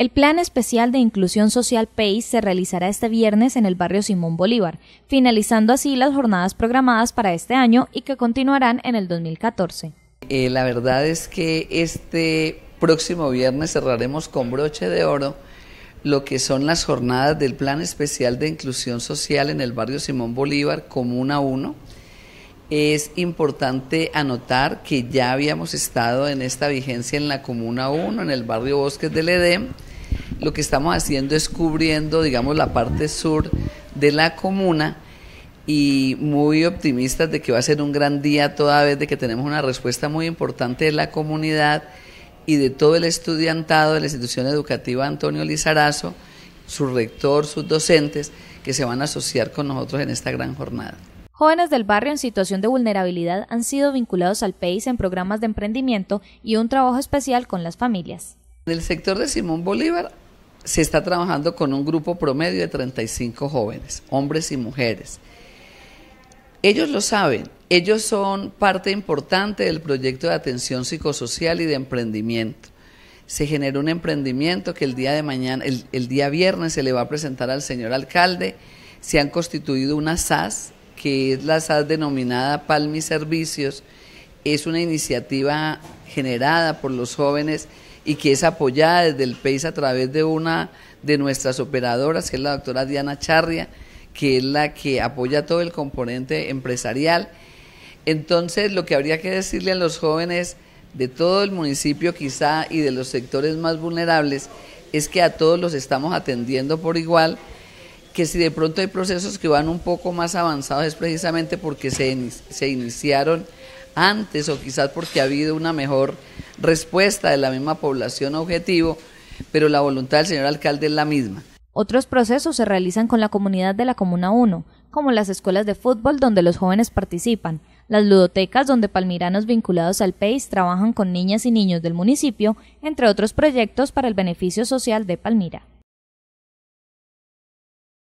El Plan Especial de Inclusión Social PACE se realizará este viernes en el barrio Simón Bolívar, finalizando así las jornadas programadas para este año y que continuarán en el 2014. Eh, la verdad es que este próximo viernes cerraremos con broche de oro lo que son las jornadas del Plan Especial de Inclusión Social en el barrio Simón Bolívar, Comuna 1. Es importante anotar que ya habíamos estado en esta vigencia en la Comuna 1, en el barrio Bosques del Edén lo que estamos haciendo es cubriendo, digamos, la parte sur de la comuna y muy optimistas de que va a ser un gran día toda vez de que tenemos una respuesta muy importante de la comunidad y de todo el estudiantado de la institución educativa Antonio Lizarazo, su rector, sus docentes, que se van a asociar con nosotros en esta gran jornada. Jóvenes del barrio en situación de vulnerabilidad han sido vinculados al PEIS en programas de emprendimiento y un trabajo especial con las familias. En el sector de Simón Bolívar se está trabajando con un grupo promedio de 35 jóvenes, hombres y mujeres. Ellos lo saben, ellos son parte importante del proyecto de atención psicosocial y de emprendimiento. Se generó un emprendimiento que el día de mañana, el, día viernes se le va a presentar al señor alcalde. Se han constituido una SAS, que es la SAS denominada Palmi Servicios, es una iniciativa generada por los jóvenes y que es apoyada desde el PEIS a través de una de nuestras operadoras, que es la doctora Diana Charria, que es la que apoya todo el componente empresarial. Entonces, lo que habría que decirle a los jóvenes de todo el municipio quizá y de los sectores más vulnerables es que a todos los estamos atendiendo por igual, que si de pronto hay procesos que van un poco más avanzados es precisamente porque se, se iniciaron antes o quizás porque ha habido una mejor respuesta de la misma población objetivo, pero la voluntad del señor alcalde es la misma. Otros procesos se realizan con la comunidad de la Comuna 1, como las escuelas de fútbol donde los jóvenes participan, las ludotecas donde palmiranos vinculados al país e trabajan con niñas y niños del municipio, entre otros proyectos para el beneficio social de Palmira.